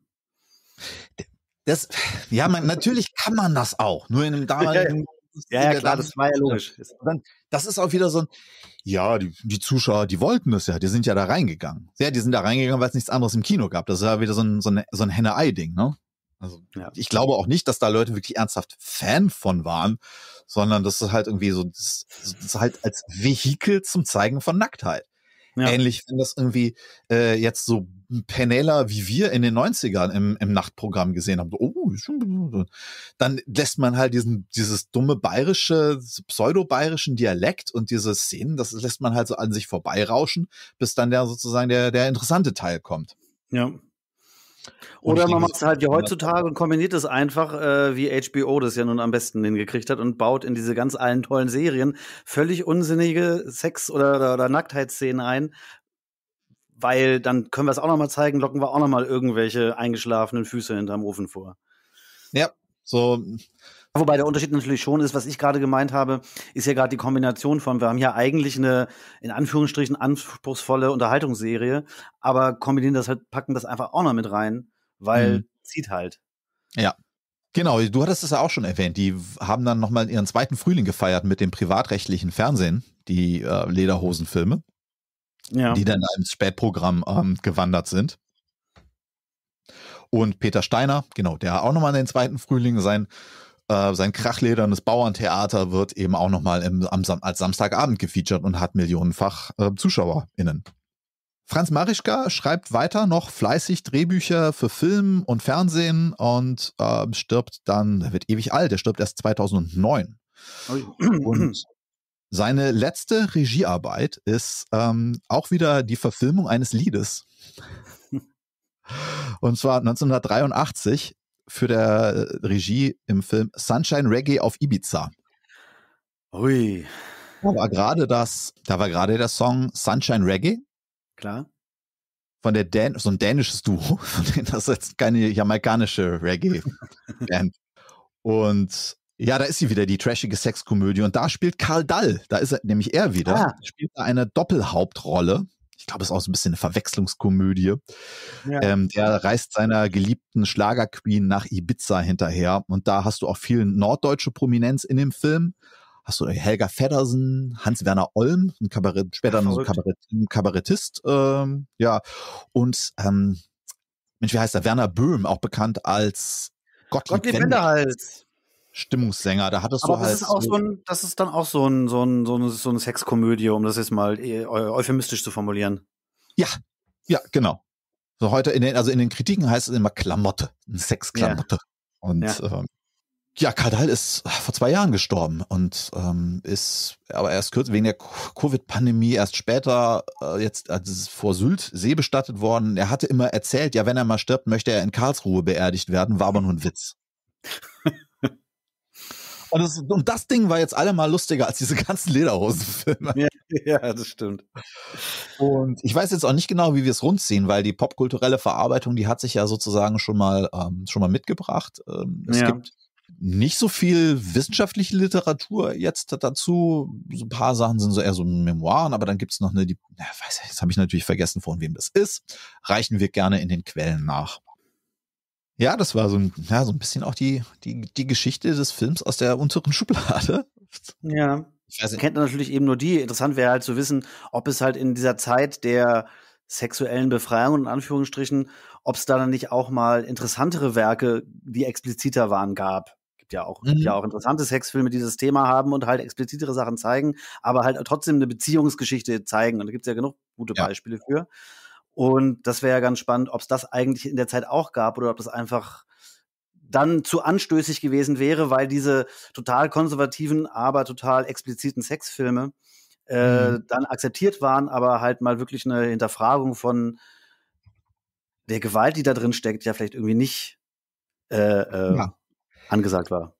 Das, ja, man, natürlich kann man das auch. Nur in einem damaligen. Ja, ja, klar, das war ja logisch. Dann, das ist auch wieder so ein, ja, die, die Zuschauer, die wollten das ja, die sind ja da reingegangen. Ja, die sind da reingegangen, weil es nichts anderes im Kino gab. Das ist ja wieder so ein, so ein, so ein Henne-Ei-Ding, ne? Also ja. ich glaube auch nicht, dass da Leute wirklich ernsthaft Fan von waren, sondern das ist halt irgendwie so, das, ist halt als Vehikel zum Zeigen von Nacktheit. Ja. Ähnlich, wenn das irgendwie äh, jetzt so Penela wie wir in den 90ern im, im Nachtprogramm gesehen haben. Oh, dann lässt man halt diesen, dieses dumme bayerische, pseudo-bayerischen Dialekt und diese Szenen, das lässt man halt so an sich vorbeirauschen, bis dann der sozusagen der, der interessante Teil kommt. Ja. Oder man macht es halt wie heutzutage und kombiniert es einfach, äh, wie HBO das ja nun am besten hingekriegt hat und baut in diese ganz allen tollen Serien völlig unsinnige Sex- oder, oder, oder Nacktheitsszenen ein, weil dann können wir es auch nochmal zeigen, locken wir auch nochmal irgendwelche eingeschlafenen Füße hinterm Ofen vor. Ja, so. Wobei der Unterschied natürlich schon ist, was ich gerade gemeint habe, ist ja gerade die Kombination von, wir haben ja eigentlich eine, in Anführungsstrichen, anspruchsvolle Unterhaltungsserie, aber kombinieren das halt, packen das einfach auch noch mit rein, weil mhm. zieht halt. Ja, Genau, du hattest es ja auch schon erwähnt. Die haben dann nochmal ihren zweiten Frühling gefeiert mit dem privatrechtlichen Fernsehen, die äh, Lederhosenfilme ja. die dann ins Spätprogramm ähm, gewandert sind. Und Peter Steiner, genau, der auch nochmal in den zweiten Frühling sein, äh, sein krachledernes Bauerntheater wird eben auch nochmal als Samstagabend gefeatured und hat millionenfach äh, ZuschauerInnen. Franz Marischka schreibt weiter noch fleißig Drehbücher für Film und Fernsehen und äh, stirbt dann, der wird ewig alt, der stirbt erst 2009. Und Seine letzte Regiearbeit ist ähm, auch wieder die Verfilmung eines Liedes. Und zwar 1983 für der äh, Regie im Film Sunshine Reggae auf Ibiza. Ui. Da war gerade das, da war gerade der Song Sunshine Reggae. Klar. Von der Dän so ein dänisches Duo, von denen das jetzt keine jamaikanische Reggae-Band. Und ja, da ist sie wieder, die trashige Sexkomödie. Und da spielt Karl Dall, da ist er nämlich er wieder, ah. spielt da eine Doppelhauptrolle. Ich glaube, es ist auch so ein bisschen eine Verwechslungskomödie. Ja. Ähm, der reist seiner geliebten Schlagerqueen nach Ibiza hinterher. Und da hast du auch viel norddeutsche Prominenz in dem Film. Hast du Helga Feddersen, Hans-Werner Olm, ein Kabarett, später noch so ein Kabarett, Kabarettist. Ähm, ja, und ähm, Mensch, wie heißt er? Werner Böhm, auch bekannt als Gottlieb, Gottlieb Wendehals. Stimmungssänger. Da hattest Aber du das halt Ist auch so ein, das ist dann auch so, ein, so, ein, so, eine, so eine Sexkomödie, um das jetzt mal äh, euphemistisch zu formulieren. Ja, ja, genau. So heute in den, also in den Kritiken heißt es immer Klamotte, Sexklamotte. Ja. Und ja. Ähm, ja, Kardal ist vor zwei Jahren gestorben und ähm, ist aber erst kürzlich wegen der Covid-Pandemie erst später äh, jetzt äh, vor Sylt See bestattet worden. Er hatte immer erzählt, ja, wenn er mal stirbt, möchte er in Karlsruhe beerdigt werden, war aber nur ein Witz. Und das, und das Ding war jetzt allemal lustiger als diese ganzen Lederhosenfilme. Ja, ja, das stimmt. Und ich weiß jetzt auch nicht genau, wie wir es rundziehen, weil die popkulturelle Verarbeitung, die hat sich ja sozusagen schon mal, ähm, schon mal mitgebracht. Ähm, es ja. gibt nicht so viel wissenschaftliche Literatur jetzt dazu. So ein paar Sachen sind so eher so Memoiren, aber dann gibt's noch eine, die, na, weiß ich, jetzt habe ich natürlich vergessen, von wem das ist. Reichen wir gerne in den Quellen nach. Ja, das war so ein, ja, so ein bisschen auch die, die, die Geschichte des Films aus der unteren Schublade. Ja. Kennt man natürlich eben nur die. Interessant wäre halt zu wissen, ob es halt in dieser Zeit der sexuellen Befreiung in Anführungsstrichen, ob es da dann nicht auch mal interessantere Werke, die expliziter waren, gab. Gibt ja auch, mhm. gibt ja mhm. auch interessante Sexfilme, die dieses Thema haben und halt explizitere Sachen zeigen, aber halt trotzdem eine Beziehungsgeschichte zeigen. Und da gibt es ja genug gute ja. Beispiele für. Und das wäre ja ganz spannend, ob es das eigentlich in der Zeit auch gab oder ob das einfach dann zu anstößig gewesen wäre, weil diese total konservativen, aber total expliziten Sexfilme äh, mhm. dann akzeptiert waren, aber halt mal wirklich eine Hinterfragung von der Gewalt, die da drin steckt, ja vielleicht irgendwie nicht äh, äh, ja. angesagt war.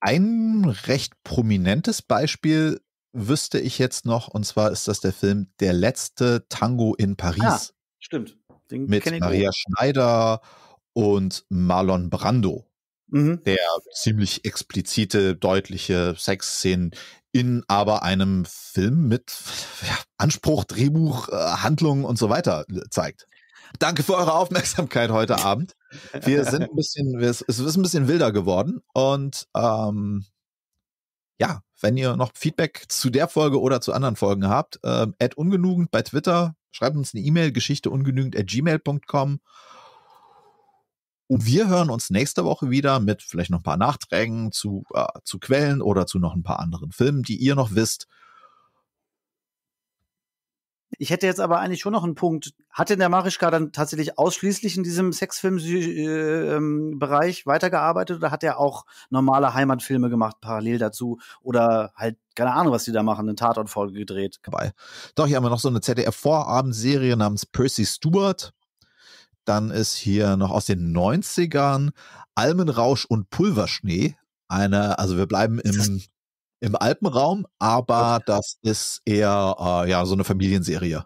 Ein recht prominentes Beispiel wüsste ich jetzt noch, und zwar ist das der Film Der letzte Tango in ah. Paris. Ah, Stimmt. Den mit Maria Schneider und Marlon Brando. Mhm. Der ziemlich explizite, deutliche Sexszenen in aber einem Film mit ja, Anspruch, Drehbuch, äh, Handlung und so weiter äh, zeigt. Danke für eure Aufmerksamkeit heute Abend. Wir sind ein bisschen, wir, es ist ein bisschen wilder geworden und ähm, ja, wenn ihr noch Feedback zu der Folge oder zu anderen Folgen habt, äh, add ungenügend bei Twitter, schreibt uns eine E-Mail, geschichteungenügend at gmail.com. Und wir hören uns nächste Woche wieder mit vielleicht noch ein paar Nachträgen zu, äh, zu Quellen oder zu noch ein paar anderen Filmen, die ihr noch wisst. Ich hätte jetzt aber eigentlich schon noch einen Punkt. Hat denn der Marischka dann tatsächlich ausschließlich in diesem Sexfilm-Bereich äh, ähm, weitergearbeitet oder hat er auch normale Heimatfilme gemacht parallel dazu oder halt keine Ahnung, was die da machen, eine Tatortfolge gedreht? Dabei. Doch, hier haben wir noch so eine ZDF-Vorabendserie namens Percy Stewart. Dann ist hier noch aus den 90ern Almenrausch und Pulverschnee. Eine, also wir bleiben im im Alpenraum, aber das ist eher äh, ja so eine Familienserie.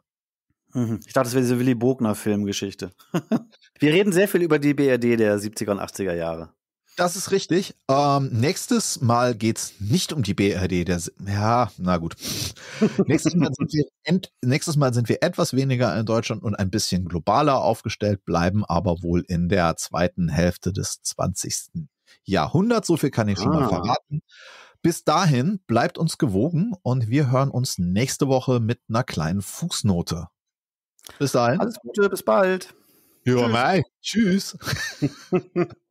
Mhm. Ich dachte, es wäre diese Willy Bogner-Filmgeschichte. Wir reden sehr viel über die BRD der 70er und 80er Jahre. Das ist richtig. Ähm, nächstes Mal geht es nicht um die BRD. Der, ja, na gut. nächstes, Mal nächstes, Mal sind wir etwas weniger in Deutschland und ein bisschen globaler aufgestellt, bleiben aber wohl in der zweiten Hälfte des 20. Jahrhunderts. So viel kann ich schon ah. mal verraten. Bis dahin bleibt uns gewogen und wir hören uns nächste Woche mit einer kleinen Fußnote. Bis dahin. Alles Gute, bis bald. Ja, Tschüss. Mai. Tschüss.